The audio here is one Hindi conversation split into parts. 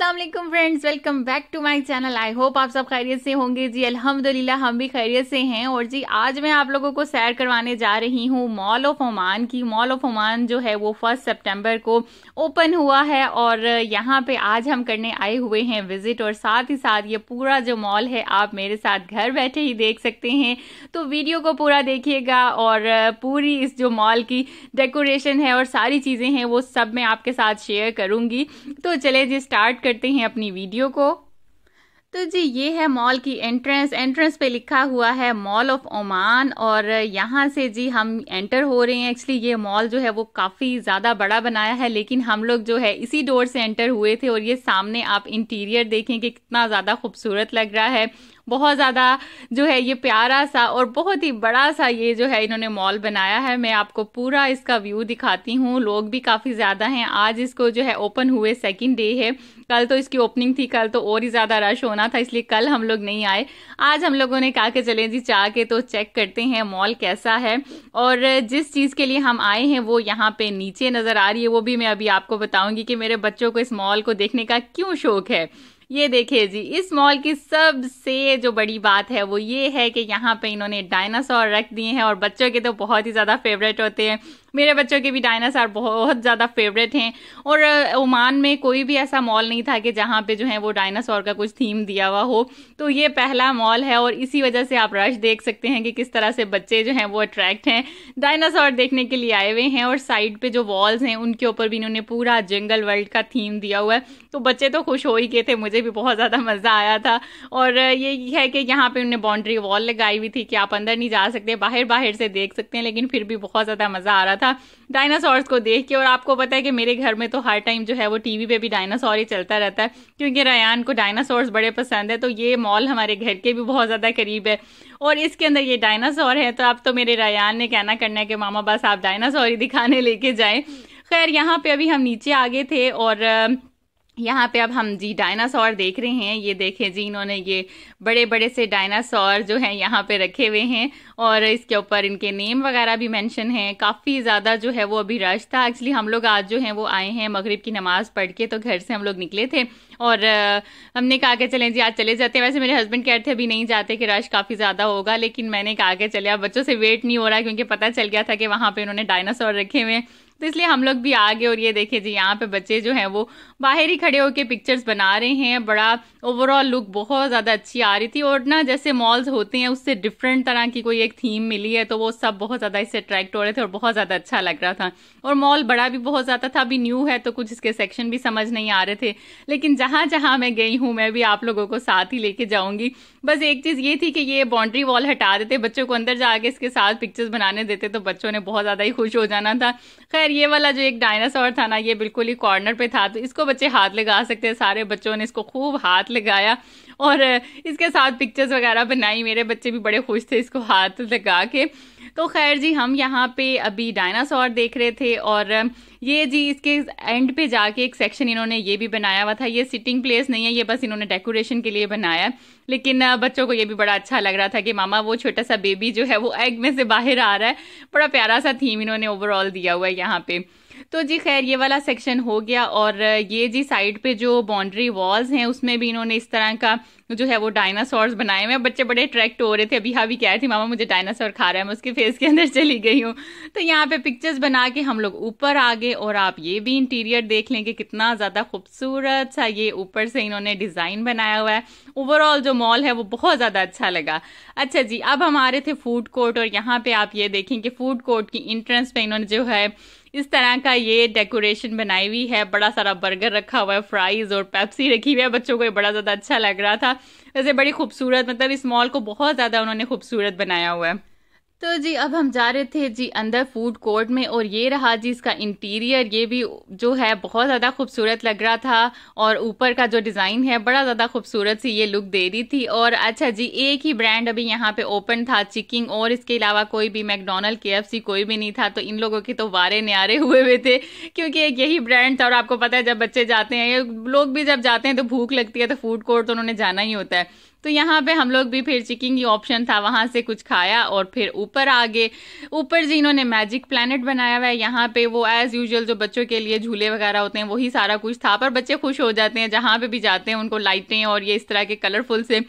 वालेकुम friends welcome back to my channel I hope आप सब खैरियत से होंगे जी अल्हम्दुलिल्लाह हम भी खैरियत से हैं और जी आज मैं आप लोगों को सैर करवाने जा रही हूँ मॉल ऑफ ओमान की मॉल ऑफ ओमान जो है वो फर्स्ट सितंबर को ओपन हुआ है और यहाँ पे आज हम करने आए हुए हैं विजिट और साथ ही साथ ये पूरा जो मॉल है आप मेरे साथ घर बैठे ही देख सकते हैं तो वीडियो को पूरा देखिएगा और पूरी इस जो मॉल की डेकोरेशन है और सारी चीज़ें हैं वो सब मैं आपके साथ शेयर करूँगी तो चले जी स्टार्ट स्टार्ट करते हैं अपनी वीडियो को तो जी ये है मॉल की एंट्रेंस एंट्रेंस पे लिखा हुआ है मॉल ऑफ ओमान और यहाँ से जी हम एंटर हो रहे हैं एक्चुअली ये मॉल जो है वो काफ़ी ज़्यादा बड़ा बनाया है लेकिन हम लोग जो है इसी डोर से एंटर हुए थे और ये सामने आप इंटीरियर देखें कि कितना ज़्यादा खूबसूरत लग रहा है बहुत ज़्यादा जो है ये प्यारा सा और बहुत ही बड़ा सा ये जो है इन्होंने मॉल बनाया है मैं आपको पूरा इसका व्यू दिखाती हूँ लोग भी काफ़ी ज़्यादा हैं आज इसको जो है ओपन हुए सेकेंड डे है कल तो इसकी ओपनिंग थी कल तो और ही ज़्यादा रश होना था इसलिए कल हम लोग नहीं आए आज हम लोगों ने कहा कि चले जी चाह के तो चेक करते हैं मॉल कैसा है और जिस चीज़ के लिए हम आए हैं वो यहाँ पे नीचे नज़र आ रही है वो भी मैं अभी आपको बताऊंगी कि मेरे बच्चों को इस मॉल को देखने का क्यों शौक है ये देखिए जी इस मॉल की सबसे जो बड़ी बात है वो ये है कि यहाँ पे इन्होंने डायनासोर रख दिए हैं और बच्चों के तो बहुत ही ज़्यादा फेवरेट होते हैं मेरे बच्चों के भी डायनासोर बहुत ज़्यादा फेवरेट हैं और ओमान में कोई भी ऐसा मॉल नहीं था कि जहाँ पे जो है वो डायनासोर का कुछ थीम दिया हुआ हो तो ये पहला मॉल है और इसी वजह से आप रश देख सकते हैं कि किस तरह से बच्चे जो हैं वो अट्रैक्ट हैं डायनासोर देखने के लिए आए हुए हैं और साइड पे जो वॉल्स हैं उनके ऊपर भी इन्होंने पूरा जंगल वर्ल्ड का थीम दिया हुआ है तो बच्चे तो खुश हो ही गए थे मुझे भी बहुत ज़्यादा मज़ा आया था और ये है कि यहाँ पर उन्होंने बाउंड्री वॉल लगाई हुई थी कि आप अंदर नहीं जा सकते बाहर बाहर से देख सकते हैं लेकिन फिर भी बहुत ज़्यादा मज़ा आ रहा था डायनासॉर्स को देख के और आपको पता है कि मेरे घर में तो हर टाइम जो है वो टीवी पे भी डायनासॉर ही चलता रहता है क्योंकि रयान को डायनासॉर्स बड़े पसंद है तो ये मॉल हमारे घर के भी बहुत ज़्यादा करीब है और इसके अंदर ये डायनासॉर है तो अब तो मेरे रयान ने कहना करना है कि मामा बस आप डायनासॉर ही दिखाने लेके जाएं खैर यहाँ पे अभी हम नीचे आ गए थे और यहाँ पे अब हम जी डायनासोर देख रहे हैं ये देखें जी इन्होंने ये बड़े बड़े से डायनासोर जो हैं यहाँ पे रखे हुए हैं और इसके ऊपर इनके नेम वगैरह भी मेंशन हैं काफ़ी ज़्यादा जो है वो अभी रश था एक्चुअली हम लोग आज जो हैं वो आए हैं मगरिब की नमाज़ पढ़ के तो घर से हम लोग निकले थे और हमने कहा कि चलें जी आज चले जाते हैं वैसे मेरे हस्बैंड कह रहे थे अभी नहीं जाते कि रश काफ़ी ज़्यादा होगा लेकिन मैंने कहा कि चले अब बच्चों से वेट नहीं हो रहा क्योंकि पता चल गया था कि वहाँ पर उन्होंने डायनासोर रखे हुए हैं तो इसलिए हम लोग भी आगे और ये देखे जी यहाँ पे बच्चे जो हैं वो बाहर ही खड़े होकर पिक्चर्स बना रहे हैं बड़ा ओवरऑल लुक बहुत ज़्यादा अच्छी आ रही थी और ना जैसे मॉल्स होते हैं उससे डिफरेंट तरह की कोई एक थीम मिली है तो वो सब बहुत ज़्यादा इससे अट्रैक्ट हो रहे थे और बहुत ज़्यादा अच्छा लग रहा था और मॉल बड़ा भी बहुत ज़्यादा था अभी न्यू है तो कुछ इसके सेक्शन भी समझ नहीं आ रहे थे लेकिन जहाँ जहाँ मैं गई हूँ मैं भी आप लोगों को साथ ही लेके जाऊंगी बस एक चीज़ ये थी कि ये बाउंड्री वॉल हटा देते बच्चों को अंदर जाके इसके साथ पिक्चर्स बनाने देते तो बच्चों ने बहुत ज़्यादा ही खुश हो जाना था खैर खैर ये वाला जो एक डायनासोर था ना ये बिल्कुल ही कॉर्नर पे था तो इसको बच्चे हाथ लगा सकते हैं सारे बच्चों ने इसको खूब हाथ लगाया और इसके साथ पिक्चर्स वगैरह बनाई मेरे बच्चे भी बड़े खुश थे इसको हाथ लगा के तो खैर जी हम यहाँ पे अभी डायनासोर देख रहे थे और ये जी इसके एंड पे जाके एक सेक्शन इन्होंने ये भी बनाया हुआ था ये सिटिंग प्लेस नहीं है ये बस इन्होंने डेकोरेशन के लिए बनाया लेकिन बच्चों को ये भी बड़ा अच्छा लग रहा था कि मामा वो छोटा सा बेबी जो है वो एग में से बाहर आ रहा है बड़ा प्यारा सा थीम इन्होंने ओवरऑल दिया हुआ है यहाँ पे तो जी खैर ये वाला सेक्शन हो गया और ये जी साइड पे जो बाउंड्री वॉल्स हैं उसमें भी इन्होंने इस तरह का जो है वो डायनासोर्स बनाए हुए हैं बच्चे बड़े अट्रैक्ट हो रहे थे अभी हावी कह रहे थी मामा मुझे डायनासोर खा रहा है मैं उसके फेस के अंदर चली गई हूँ तो यहाँ पे पिक्चर्स बना के हम लोग ऊपर आ गए और आप ये भी इंटीरियर देख लें कि कितना ज़्यादा खूबसूरत सा ये ऊपर से इन्होंने डिज़ाइन बनाया हुआ है ओवरऑल जो मॉल है वो बहुत ज़्यादा अच्छा लगा अच्छा जी अब हम आ रहे थे फूड कोर्ट और यहाँ पे आप ये देखें कि फूड कोर्ट की इंट्रेंस पे इन्होंने जो है इस तरह का ये डेकोरेशन बनाई हुई है बड़ा सारा बर्गर रखा हुआ है फ्राइज और पेप्सी रखी हुई है बच्चों को ये बड़ा ज़्यादा अच्छा लग रहा था वैसे बड़ी खूबसूरत मतलब इस मॉल को बहुत ज़्यादा उन्होंने खूबसूरत बनाया हुआ है तो जी अब हम जा रहे थे जी अंदर फूड कोर्ट में और ये रहा जी इसका इंटीरियर ये भी जो है बहुत ज़्यादा खूबसूरत लग रहा था और ऊपर का जो डिज़ाइन है बड़ा ज़्यादा खूबसूरत सी ये लुक दे रही थी और अच्छा जी एक ही ब्रांड अभी यहाँ पे ओपन था चिकिंग और इसके अलावा कोई भी मैकडोनल्ड के कोई भी नहीं था तो इन लोगों के तो वारे न्यारे हुए हुए थे क्योंकि एक यही ब्रांड था और आपको पता है जब बच्चे जाते हैं लोग भी जब जाते हैं तो भूख लगती है तो फूड कोर्ट तो उन्होंने जाना ही होता है तो यहाँ पे हम लोग भी फिर चिकिंग ही ऑप्शन था वहाँ से कुछ खाया और फिर ऊपर आ गए ऊपर जी इन्होंने मैजिक प्लानट बनाया हुआ है यहाँ पे वो एज़ यूजल जो बच्चों के लिए झूले वगैरह होते हैं वही सारा कुछ था पर बच्चे खुश हो जाते हैं जहाँ पे भी जाते हैं उनको लाइटें और ये इस तरह के कलरफुल से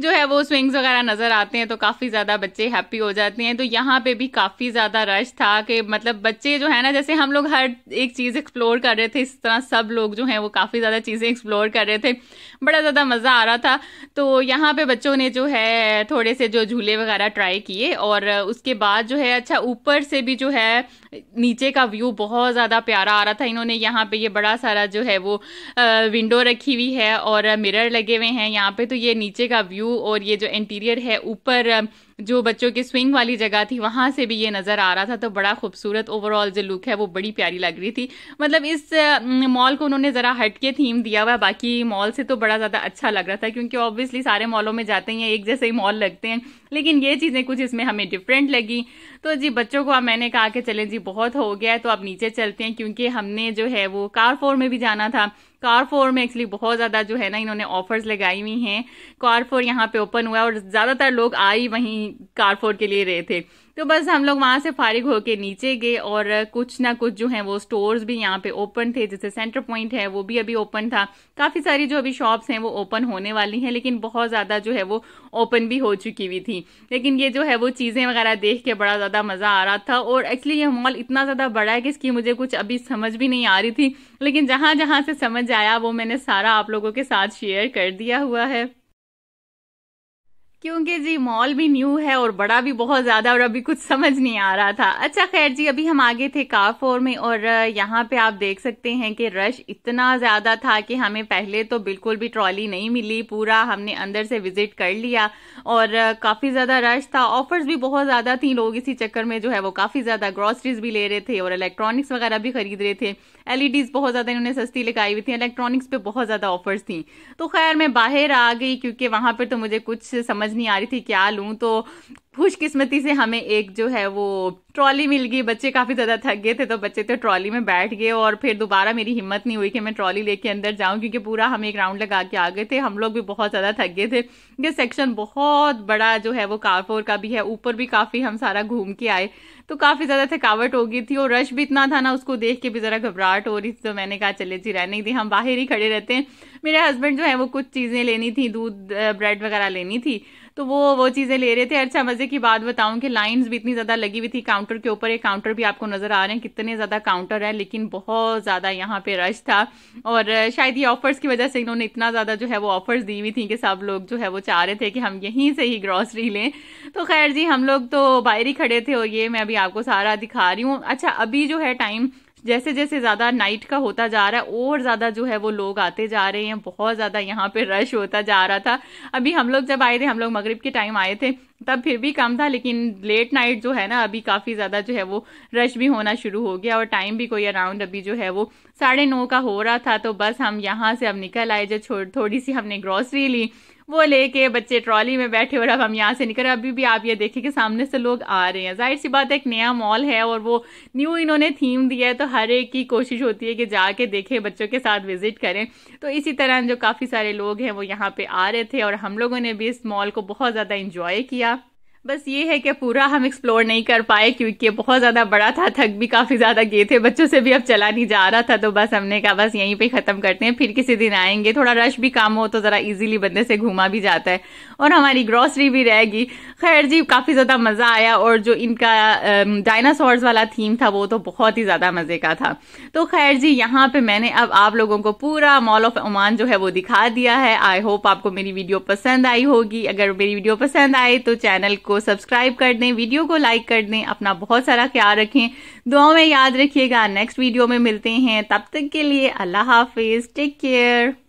जो है वो स्विंग्स वगैरह नज़र आते हैं तो काफ़ी ज़्यादा बच्चे हैप्पी हो जाते हैं तो यहाँ पे भी काफ़ी ज़्यादा रश था कि मतलब बच्चे जो है ना जैसे हम लोग हर एक चीज़ एक्सप्लोर कर रहे थे इस तरह सब लोग जो है वो काफ़ी ज़्यादा चीज़ें एक्सप्लोर कर रहे थे बड़ा ज़्यादा मज़ा आ रहा था तो यहाँ पे बच्चों ने जो है थोड़े से जो झूले वगैरह ट्राई किए और उसके बाद जो है अच्छा ऊपर से भी जो है नीचे का व्यू बहुत ज़्यादा प्यारा आ रहा था इन्होंने यहाँ पे ये बड़ा सारा जो है वो विंडो रखी हुई है और मिरर लगे हुए हैं यहाँ पे तो ये नीचे का व्यू और ये जो इंटीरियर है ऊपर जो बच्चों के स्विंग वाली जगह थी वहां से भी ये नज़र आ रहा था तो बड़ा खूबसूरत ओवरऑल जो लुक है वो बड़ी प्यारी लग रही थी मतलब इस मॉल को उन्होंने ज़रा हट के थीम दिया हुआ बाकी मॉल से तो बड़ा ज़्यादा अच्छा लग रहा था क्योंकि ऑब्वियसली सारे मॉलों में जाते हैं एक जैसे ही मॉल लगते हैं लेकिन ये चीज़ें कुछ इसमें हमें डिफरेंट लगी तो जी बच्चों को अब मैंने कहा कि चलें जी बहुत हो गया है तो अब नीचे चलते हैं क्योंकि हमने जो है वो कार फोर में भी जाना था कार फोर में एक्चुअली बहुत ज़्यादा जो है ना इन्होंने ऑफर्स लगाई हुई हैं कार फोर यहाँ पे ओपन हुआ है और ज़्यादातर लोग आई वहीं ही के लिए रहे थे तो बस हम लोग वहाँ से फारिग होके नीचे गए और कुछ ना कुछ जो है वो स्टोर्स भी यहाँ पे ओपन थे जैसे सेंटर पॉइंट है वो भी अभी ओपन था काफ़ी सारी जो अभी शॉप्स हैं वो ओपन होने वाली हैं लेकिन बहुत ज़्यादा जो है वो ओपन भी हो चुकी हुई थी लेकिन ये जो है वो चीज़ें वगैरह देख के बड़ा ज़्यादा मज़ा आ रहा था और एक्चुअली ये मॉल इतना ज़्यादा बड़ा है कि इसकी मुझे कुछ अभी समझ भी नहीं आ रही थी लेकिन जहाँ जहाँ से समझ आया वो मैंने सारा आप लोगों के साथ शेयर कर दिया हुआ है क्योंकि जी मॉल भी न्यू है और बड़ा भी बहुत ज़्यादा और अभी कुछ समझ नहीं आ रहा था अच्छा खैर जी अभी हम आगे थे काफोर में और यहाँ पे आप देख सकते हैं कि रश इतना ज़्यादा था कि हमें पहले तो बिल्कुल भी ट्रॉली नहीं मिली पूरा हमने अंदर से विजिट कर लिया और काफ़ी ज़्यादा रश था ऑफर्स भी बहुत ज़्यादा थी लोग इसी चक्कर में जो है वो काफ़ी ज़्यादा ग्रॉसरीज भी ले रहे थे और इलेक्ट्रॉनिक्स वगैरह भी खरीद रहे थे एलईडीज e बहुत ज़्यादा इन्होंने सस्ती लगाई हुई थी इलेक्ट्रॉनिक्स पे बहुत ज़्यादा ऑफर्स थी तो खैर मैं बाहर आ गई क्योंकि वहां पर तो मुझे कुछ समझ नहीं आ रही थी क्या लूँ तो खुशकिस्मती से हमें एक जो है वो ट्रॉली मिल गई बच्चे काफ़ी ज़्यादा थक गए थे तो बच्चे तो ट्रॉली में बैठ गए और फिर दोबारा मेरी हिम्मत नहीं हुई कि मैं ट्रॉली लेके अंदर जाऊं क्योंकि पूरा हम एक राउंड लगा के आ गए थे हम लोग भी बहुत ज़्यादा थक गए थे ये सेक्शन बहुत बड़ा जो है वो कारपोर का भी है ऊपर भी काफ़ी हम सारा घूम के आए तो काफ़ी ज़्यादा थकावट हो गई थी और रश भी इतना था ना उसको देख के भी ज़रा घबराहट हो रही थी तो मैंने कहा चले जी रहने दी हम बाहर ही खड़े रहते हैं मेरे हस्बैंड जो है वो कुछ चीज़ें लेनी थी दूध ब्रेड वगैरह लेनी थी तो वो वो चीज़ें ले रहे थे अच्छा मज़े की बात बताऊं कि लाइन्स भी इतनी ज़्यादा लगी हुई थी काउंटर के ऊपर ये काउंटर भी आपको नज़र आ रहे हैं कितने ज़्यादा काउंटर है लेकिन बहुत ज़्यादा यहाँ पे रश था और शायद ये ऑफर्स की वजह से इन्होंने इतना ज़्यादा जो है वो ऑफर्स दी हुई थी कि सब लोग जो है वो चाह रहे थे कि हम यहीं से ही ग्रॉसरी लें तो खैर जी हम लोग तो बाहर ही खड़े थे और ये मैं अभी आपको सारा दिखा रही हूँ अच्छा अभी जो है टाइम जैसे जैसे ज़्यादा नाइट का होता जा रहा है और ज़्यादा जो है वो लोग आते जा रहे हैं बहुत ज़्यादा यहाँ पे रश होता जा रहा था अभी हम लोग जब आए थे हम लोग मगरिब के टाइम आए थे तब फिर भी कम था लेकिन लेट नाइट जो है ना अभी काफ़ी ज़्यादा जो है वो रश भी होना शुरू हो गया और टाइम भी कोई अराउंड अभी जो है वो साढ़े नौ का हो रहा था तो बस हम यहाँ से अब निकल आए जो थोड़ी सी हमने ग्रॉसरी ली वो लेके बच्चे ट्रॉली में बैठे और अब हम यहाँ से निकल अभी भी आप ये देखें कि सामने से लोग आ रहे हैं जाहिर सी बात है एक नया मॉल है और वो न्यू इन्होंने थीम दिया है तो हर एक की कोशिश होती है कि जाके देखें बच्चों के साथ विजिट करें तो इसी तरह जो काफ़ी सारे लोग हैं वो यहाँ पे आ रहे थे और हम लोगों ने भी इस मॉल को बहुत ज़्यादा इंजॉय किया बस ये है कि पूरा हम एक्सप्लोर नहीं कर पाए क्योंकि बहुत ज़्यादा बड़ा था थक भी काफ़ी ज़्यादा गए थे बच्चों से भी अब चला नहीं जा रहा था तो बस हमने कहा बस यहीं पे ख़त्म करते हैं फिर किसी दिन आएंगे थोड़ा रश भी कम हो तो ज़रा इजीली बंदे से घूमा भी जाता है और हमारी ग्रॉसरी भी रहेगी खैर जी काफ़ी ज़्यादा मज़ा आया और जो इनका डायनासोर्स वाला थीम था वो तो बहुत ही ज़्यादा मज़े का था तो खैर जी यहाँ पे मैंने अब आप लोगों को पूरा मॉल ऑफ ओमान जो है वो दिखा दिया है आई होप आपको मेरी वीडियो पसंद आई होगी अगर मेरी वीडियो पसंद आए तो चैनल को को सब्सक्राइब कर दें वीडियो को लाइक कर दें अपना बहुत सारा ख्याल रखें दुआ में याद रखिएगा नेक्स्ट वीडियो में मिलते हैं तब तक के लिए अल्लाह हाफिज टेक केयर